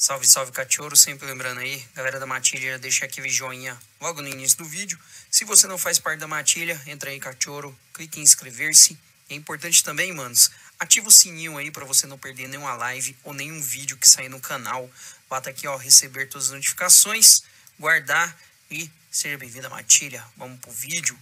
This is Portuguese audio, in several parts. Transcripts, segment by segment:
Salve, salve, cachorro. Sempre lembrando aí, galera da matilha, já deixa aquele joinha logo no início do vídeo. Se você não faz parte da matilha, entra aí, cachorro, clique em inscrever-se. É importante também, manos, ativa o sininho aí para você não perder nenhuma live ou nenhum vídeo que sair no canal. Bata aqui, ó, receber todas as notificações, guardar e seja bem-vindo à matilha. Vamos pro vídeo.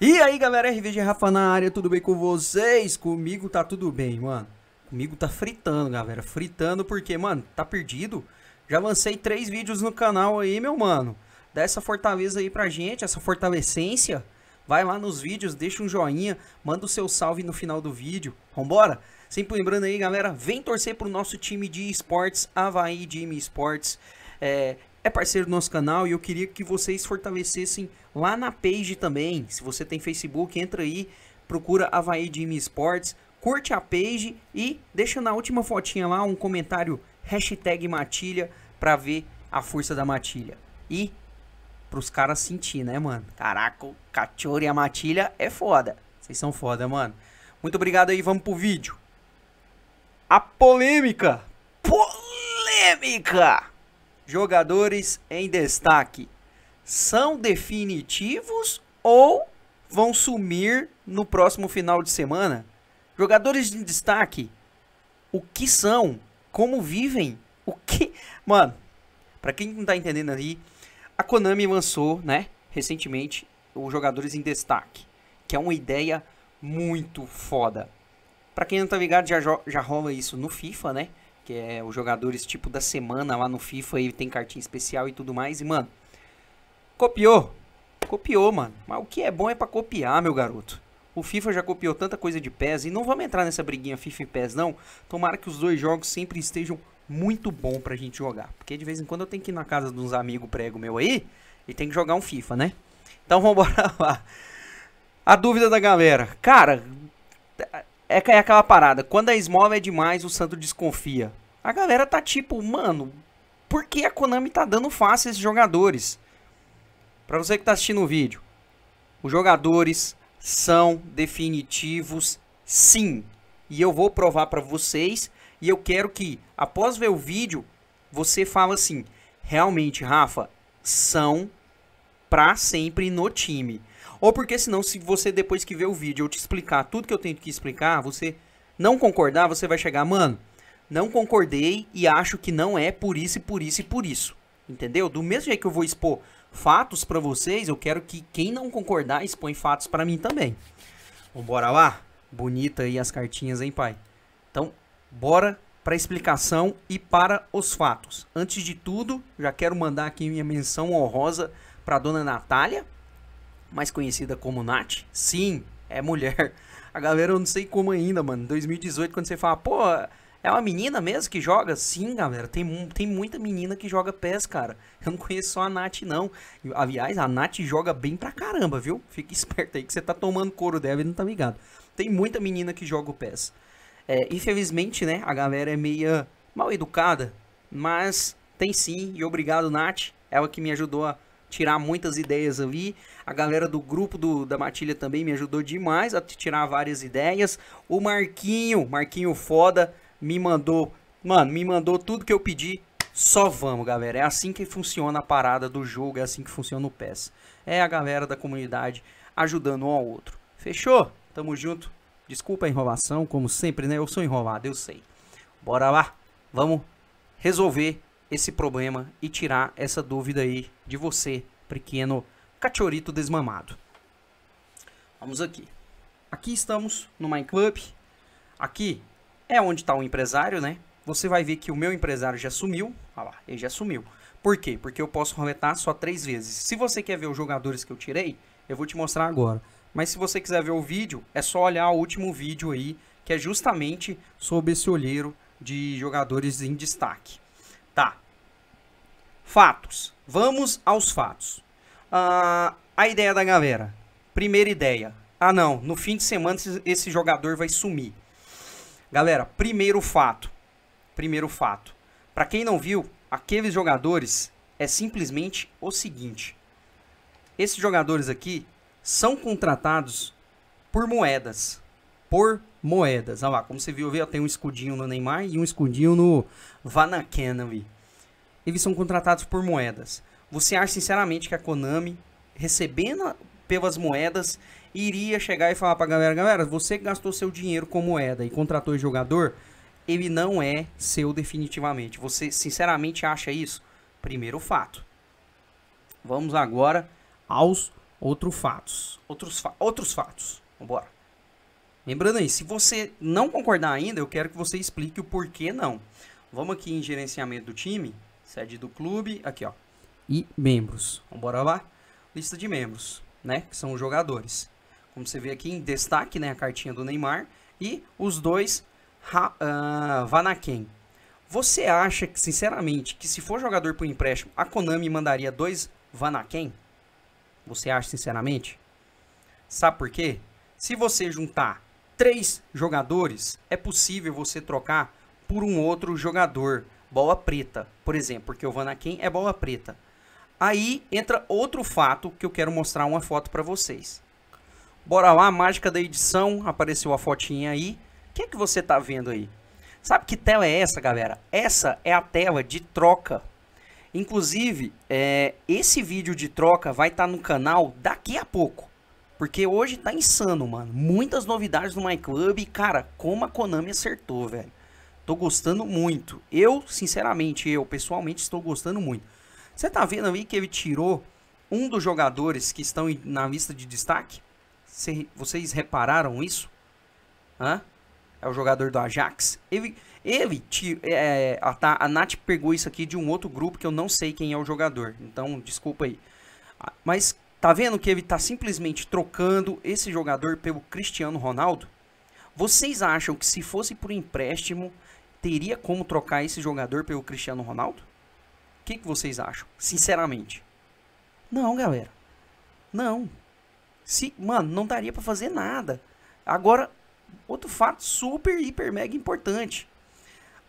E aí, galera, RVG Rafa na área, tudo bem com vocês? Comigo tá tudo bem, mano. Comigo tá fritando, galera. Fritando porque, mano, tá perdido. Já lancei três vídeos no canal aí, meu mano. Dá essa fortaleza aí pra gente, essa fortalecência. Vai lá nos vídeos, deixa um joinha, manda o seu salve no final do vídeo. Vambora? Sempre lembrando aí, galera, vem torcer pro nosso time de esportes, Havaí de Esportes. É, é parceiro do nosso canal e eu queria que vocês fortalecessem lá na page também. Se você tem Facebook, entra aí, procura Havaí Jimmy Sports, curte a page e deixa na última fotinha lá um comentário hashtag Matilha para ver a força da Matilha. E pros caras sentir, né, mano? Caraca, o Cachorro e a Matilha é foda. Vocês são foda, mano. Muito obrigado aí, vamos pro vídeo. A polêmica! Polêmica! jogadores em destaque são definitivos ou vão sumir no próximo final de semana? Jogadores em destaque, o que são? Como vivem? O que. Mano, para quem não tá entendendo aí, a Konami lançou, né, recentemente, os Jogadores em Destaque, que é uma ideia muito foda. Pra quem não tá ligado, já, já rola isso no FIFA, né? que é os jogadores tipo da semana lá no FIFA e tem cartinha especial e tudo mais. E, mano, copiou. Copiou, mano. Mas o que é bom é para copiar, meu garoto. O FIFA já copiou tanta coisa de PES e não vamos entrar nessa briguinha FIFA e PES não. Tomara que os dois jogos sempre estejam muito bom pra gente jogar. Porque de vez em quando eu tenho que ir na casa de uns amigos prego meu aí e tem que jogar um FIFA, né? Então vamos bora lá. A dúvida da galera. Cara, é, é aquela parada, quando a é esmola é demais, o santo desconfia. A galera tá tipo, mano, por que a Konami tá dando face a esses jogadores? Pra você que tá assistindo o vídeo, os jogadores são definitivos sim. E eu vou provar para vocês e eu quero que, após ver o vídeo, você fala assim: realmente, Rafa, são para sempre no time. Ou porque senão, se você depois que ver o vídeo eu te explicar tudo que eu tenho que explicar, você não concordar, você vai chegar, mano, não concordei e acho que não é por isso e por isso e por isso. Entendeu? Do mesmo jeito que eu vou expor fatos para vocês, eu quero que quem não concordar expõe fatos para mim também. Vambora lá? Bonita aí as cartinhas, hein, pai? Então, bora para a explicação e para os fatos. Antes de tudo, já quero mandar aqui minha menção honrosa para dona Natália, mais conhecida como Nath. Sim, é mulher. A galera eu não sei como ainda, mano. 2018, quando você fala, pô, é uma menina mesmo que joga? Sim, galera, tem, tem muita menina que joga PES, cara. Eu não conheço só a Nath, não. Aliás, a Nath joga bem pra caramba, viu? Fica esperto aí que você tá tomando couro dela e não tá ligado. Tem muita menina que joga o PES. É, infelizmente, né, a galera é meia mal educada, mas tem sim, e obrigado, Nath. Ela que me ajudou a tirar muitas ideias ali. A galera do grupo do, da Matilha também me ajudou demais a tirar várias ideias. O Marquinho, Marquinho foda, me mandou, mano, me mandou tudo que eu pedi. Só vamos, galera. É assim que funciona a parada do jogo, é assim que funciona o PES. É a galera da comunidade ajudando um ao outro. Fechou? Tamo junto. Desculpa a enrolação, como sempre, né? Eu sou enrolado, eu sei. Bora lá. Vamos resolver esse problema e tirar essa dúvida aí de você, pequeno cachorrito desmamado. Vamos aqui. Aqui estamos no My Club. Aqui é onde está o empresário, né? Você vai ver que o meu empresário já sumiu. Olha lá, ele já sumiu. Por quê? Porque eu posso roletar só três vezes. Se você quer ver os jogadores que eu tirei, eu vou te mostrar agora. Mas se você quiser ver o vídeo, é só olhar o último vídeo aí, que é justamente sobre esse olheiro de jogadores em destaque. Tá. Fatos. Vamos aos fatos. Ah, a ideia da galera. Primeira ideia. Ah, não. No fim de semana esse jogador vai sumir. Galera, primeiro fato. Primeiro fato. Para quem não viu, aqueles jogadores é simplesmente o seguinte. Esses jogadores aqui são contratados por moedas, por moedas. Olha lá, como você viu, tem um escudinho no Neymar e um escudinho no Vanakenami. Eles são contratados por moedas. Você acha sinceramente que a Konami, recebendo pelas moedas, iria chegar e falar pra galera, galera, você gastou seu dinheiro com moeda e contratou o jogador, ele não é seu definitivamente. Você sinceramente acha isso? Primeiro fato. Vamos agora aos outros fatos. Outros, fa outros fatos. Vambora. Lembrando aí, se você não concordar ainda, eu quero que você explique o porquê não. Vamos aqui em gerenciamento do time, sede do clube, aqui ó, e membros. Vamos bora lá? Lista de membros, né, que são os jogadores. Como você vê aqui em destaque, né, a cartinha do Neymar e os dois uh, Vanaken. Você acha que, sinceramente, que se for jogador por empréstimo, a Konami mandaria dois Vanaken? Você acha, sinceramente? Sabe por quê? Se você juntar três jogadores, é possível você trocar por um outro jogador. Bola preta, por exemplo, porque o Vanaken é bola preta. Aí entra outro fato que eu quero mostrar uma foto para vocês. Bora lá, mágica da edição, apareceu a fotinha aí. O que é que você tá vendo aí? Sabe que tela é essa, galera? Essa é a tela de troca. Inclusive, é, esse vídeo de troca vai estar tá no canal daqui a pouco. Porque hoje tá insano, mano. Muitas novidades no MyClub. E, cara, como a Konami acertou, velho. Tô gostando muito. Eu, sinceramente, eu pessoalmente estou gostando muito. Você tá vendo aí que ele tirou um dos jogadores que estão na lista de destaque? Cê, vocês repararam isso? Hã? É o jogador do Ajax. Ele, ele é, a, a Nath pegou isso aqui de um outro grupo que eu não sei quem é o jogador. Então, desculpa aí. Ah, mas Tá vendo que ele está simplesmente trocando esse jogador pelo Cristiano Ronaldo? Vocês acham que se fosse por empréstimo, teria como trocar esse jogador pelo Cristiano Ronaldo? O que, que vocês acham? Sinceramente. Não, galera. Não. Se, mano, não daria para fazer nada. Agora, outro fato super, hiper, mega importante.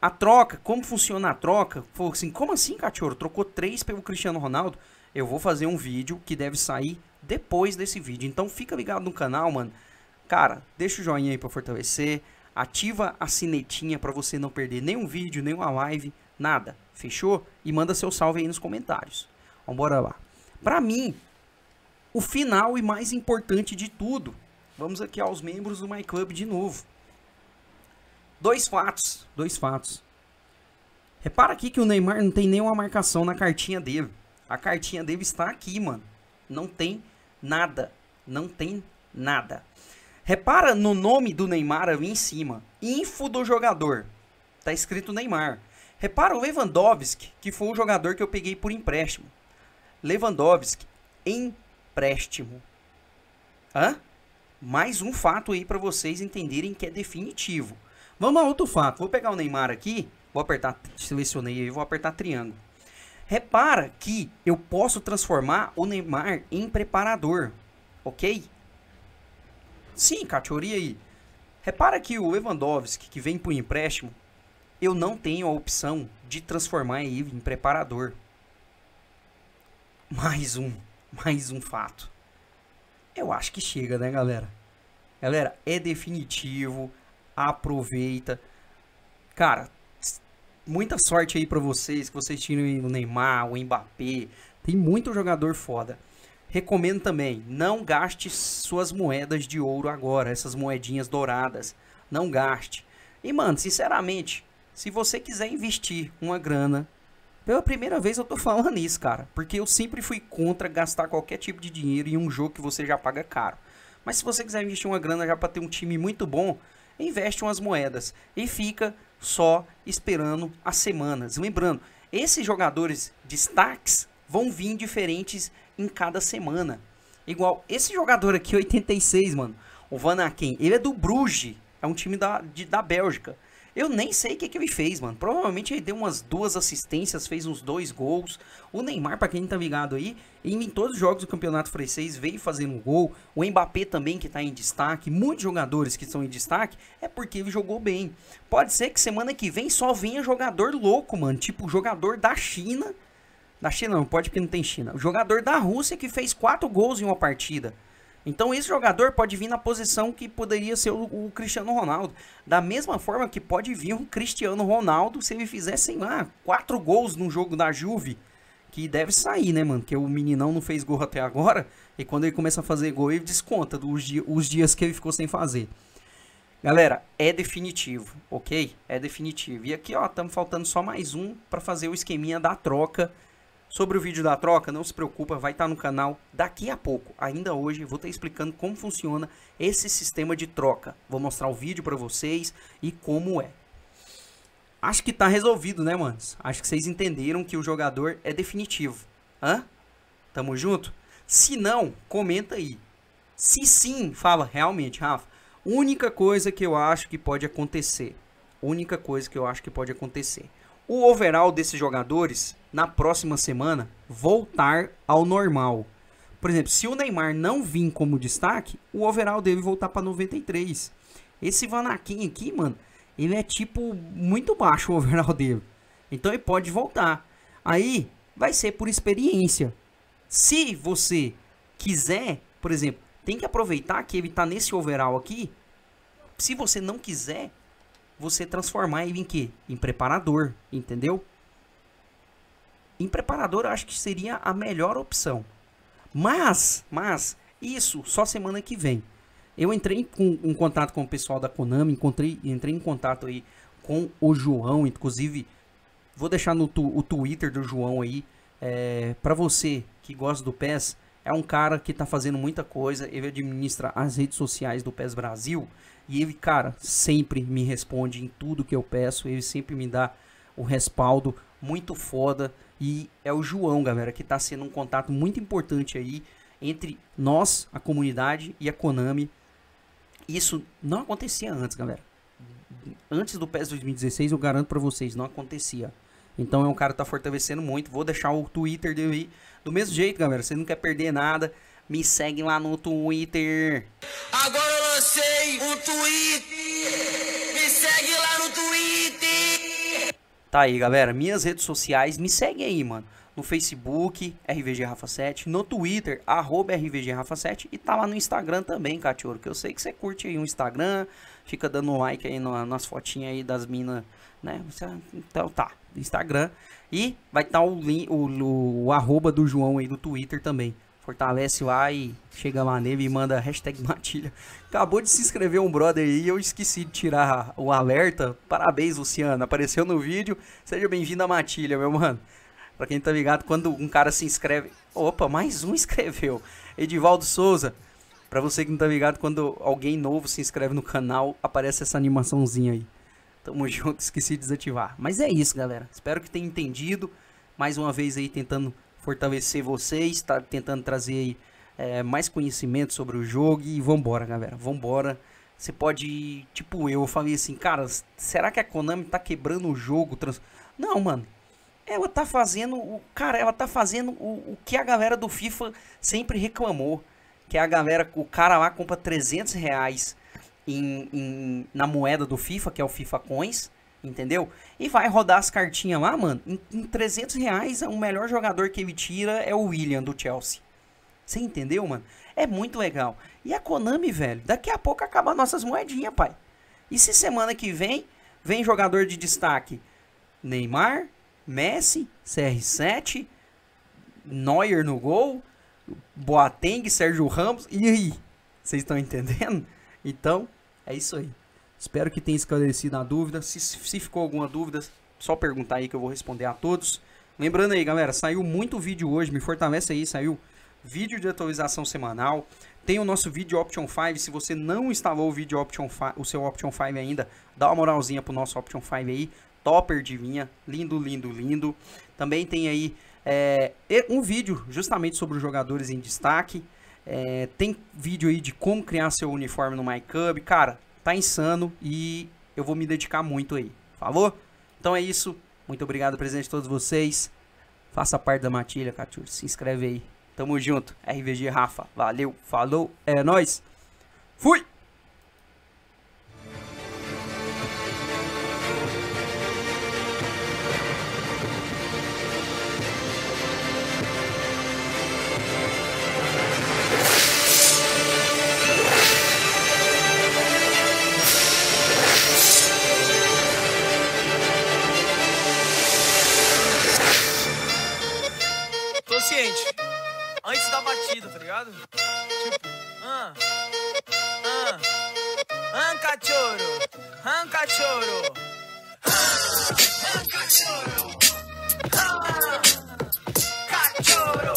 A troca, como funciona a troca? Falou assim, como assim, Cachorro? Trocou três pelo Cristiano Ronaldo? eu vou fazer um vídeo que deve sair depois desse vídeo. Então fica ligado no canal, mano. Cara, deixa o joinha aí para fortalecer, ativa a sinetinha para você não perder nenhum vídeo, nenhuma live, nada. Fechou? E manda seu salve aí nos comentários. Vambora lá. Para mim, o final e mais importante de tudo. Vamos aqui aos membros do My Club de novo. Dois fatos, dois fatos. Repara aqui que o Neymar não tem nenhuma marcação na cartinha dele. A cartinha dele está aqui, mano. Não tem nada. Não tem nada. Repara no nome do Neymar ali em cima. Info do jogador. Tá escrito Neymar. Repara o Lewandowski, que foi o jogador que eu peguei por empréstimo. Lewandowski, empréstimo. Hã? Mais um fato aí para vocês entenderem que é definitivo. Vamos a outro fato. Vou pegar o Neymar aqui, vou apertar, selecionei aí, vou apertar triângulo. Repara que eu posso transformar o Neymar em preparador, ok? Sim, Cachori aí. Repara que o Lewandowski, que vem por empréstimo, eu não tenho a opção de transformar ele em preparador. Mais um, mais um fato. Eu acho que chega, né, galera? Galera, é definitivo, aproveita. Cara, muita sorte aí para vocês, que vocês tinham o Neymar, o Mbappé. Tem muito jogador foda. Recomendo também, não gaste suas moedas de ouro agora, essas moedinhas douradas. Não gaste. E, mano, sinceramente, se você quiser investir uma grana, pela primeira vez eu tô falando isso, cara, porque eu sempre fui contra gastar qualquer tipo de dinheiro em um jogo que você já paga caro. Mas se você quiser investir uma grana já para ter um time muito bom, investe umas moedas e fica só esperando as semanas. Lembrando, esses jogadores destaques vão vir diferentes em cada semana. Igual esse jogador aqui, 86, mano, o Van Aken, ele é do Bruges, é um time da, de, da Bélgica. Eu nem sei o que, que ele fez, mano. Provavelmente ele deu umas duas assistências, fez uns dois gols. O Neymar, para quem tá ligado aí, em, todos os jogos do Campeonato Francês veio fazendo um gol. O Mbappé também que tá em destaque. Muitos jogadores que estão em destaque é porque ele jogou bem. Pode ser que semana que vem só venha jogador louco, mano. Tipo, jogador da China. Da China não, pode porque não tem China. O jogador da Rússia que fez quatro gols em uma partida. Então esse jogador pode vir na posição que poderia ser o, o, Cristiano Ronaldo. Da mesma forma que pode vir um Cristiano Ronaldo se ele fizesse, lá, quatro gols num jogo da Juve. Que deve sair, né, mano? Porque o meninão não fez gol até agora. E quando ele começa a fazer gol, ele desconta dos dia, os dias que ele ficou sem fazer. Galera, é definitivo, ok? É definitivo. E aqui, ó, estamos faltando só mais um para fazer o esqueminha da troca Sobre o vídeo da troca, não se preocupa, vai estar tá no canal daqui a pouco. Ainda hoje vou estar tá explicando como funciona esse sistema de troca. Vou mostrar o vídeo para vocês e como é. Acho que tá resolvido, né, manos? Acho que vocês entenderam que o jogador é definitivo. Hã? Tamo junto? Se não, comenta aí. Se sim, fala realmente, Rafa. Única coisa que eu acho que pode acontecer. Única coisa que eu acho que pode acontecer o overall desses jogadores na próxima semana voltar ao normal. Por exemplo, se o Neymar não vir como destaque, o overall deve voltar para 93. Esse Vanakin aqui, mano, ele é tipo muito baixo o overall dele. Então ele pode voltar. Aí vai ser por experiência. Se você quiser, por exemplo, tem que aproveitar que ele está nesse overall aqui. Se você não quiser, você transformar ele em quê? Em preparador, entendeu? Em preparador eu acho que seria a melhor opção. Mas, mas, isso só semana que vem. Eu entrei com, em contato com o pessoal da Konami, encontrei, entrei em contato aí com o João, inclusive vou deixar no tu, o Twitter do João aí, é, para você que gosta do PES, é um cara que está fazendo muita coisa, ele administra as redes sociais do PES Brasil, e ele, cara, sempre me responde em tudo que eu peço, ele sempre me dá o respaldo muito foda. E é o João, galera, que está sendo um contato muito importante aí entre nós, a comunidade e a Konami. Isso não acontecia antes, galera. Antes do PES 2016, eu garanto para vocês, não acontecia. Então é um cara que tá fortalecendo muito. Vou deixar o Twitter dele do mesmo jeito, galera. Você não quer perder nada, me segue lá no Twitter. Agora um tweet. Me segue lá no Twitter. Tá aí, galera. Minhas redes sociais, me segue aí, mano. No Facebook, RVG Rafa 7, no Twitter, arroba RVG Rafa 7 e tá lá no Instagram também, cachorro, que eu sei que você curte aí o Instagram, fica dando like aí nas fotinhas aí das minas, né? Então tá, Instagram. E vai estar tá o, o, o, o arroba do João aí do Twitter também. Fortalece lá e chega lá nele e manda hashtag Matilha. Acabou de se inscrever um brother aí e eu esqueci de tirar o alerta. Parabéns, Luciano. Apareceu no vídeo. Seja bem-vindo à Matilha, meu mano. Pra quem tá ligado, quando um cara se inscreve. Opa, mais um escreveu. Edivaldo Souza. Pra você que não tá ligado, quando alguém novo se inscreve no canal, aparece essa animaçãozinha aí. Tamo junto, esqueci de desativar. Mas é isso, galera. Espero que tenha entendido. Mais uma vez aí tentando fortalecer vocês, tá tentando trazer é, mais conhecimento sobre o jogo e vambora, galera, vambora. Você pode, tipo eu, eu falei assim, cara, será que a Konami tá quebrando o jogo? Trans... Não, mano, ela tá fazendo o cara, ela tá fazendo o, o que a galera do FIFA sempre reclamou, que é a galera, o cara lá compra 300 reais em, em, na moeda do FIFA, que é o FIFA Coins, entendeu? E vai rodar as cartinhas lá, mano, em, em 300 reais, o melhor jogador que ele tira é o William do Chelsea. Você entendeu, mano? É muito legal. E a Konami, velho, daqui a pouco acaba nossas moedinhas, pai. E se semana que vem, vem jogador de destaque? Neymar, Messi, CR7, Neuer no gol, Boateng, Sérgio Ramos, e aí? Vocês estão entendendo? Então, é isso aí. Espero que tenha esclarecido a dúvida. Se, se ficou alguma dúvida, só perguntar aí que eu vou responder a todos. Lembrando aí, galera, saiu muito vídeo hoje, me fortalece aí, saiu vídeo de atualização semanal. Tem o nosso vídeo Option 5, se você não instalou o vídeo Option 5, o seu Option 5 ainda, dá uma moralzinha pro nosso Option 5 aí, topper de vinha, lindo, lindo, lindo. Também tem aí é, um vídeo justamente sobre os jogadores em destaque. É, tem vídeo aí de como criar seu uniforme no MyCub. Cara, tá insano e eu vou me dedicar muito aí. Falou? Tá então é isso. Muito obrigado, presente a todos vocês. Faça parte da matilha, Catur. Se inscreve aí. Tamo junto. RVG Rafa. Valeu, falou, é nóis. Fui! batida, tá ligado? Tipo, ah, ah, ah, cachorro, ah, cachorro, ah, cachorro, ah, cachorro, ah, cachorro,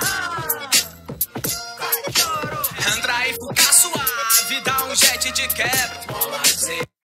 ah, cachorro. Andra e suave, dá um jet de quebra,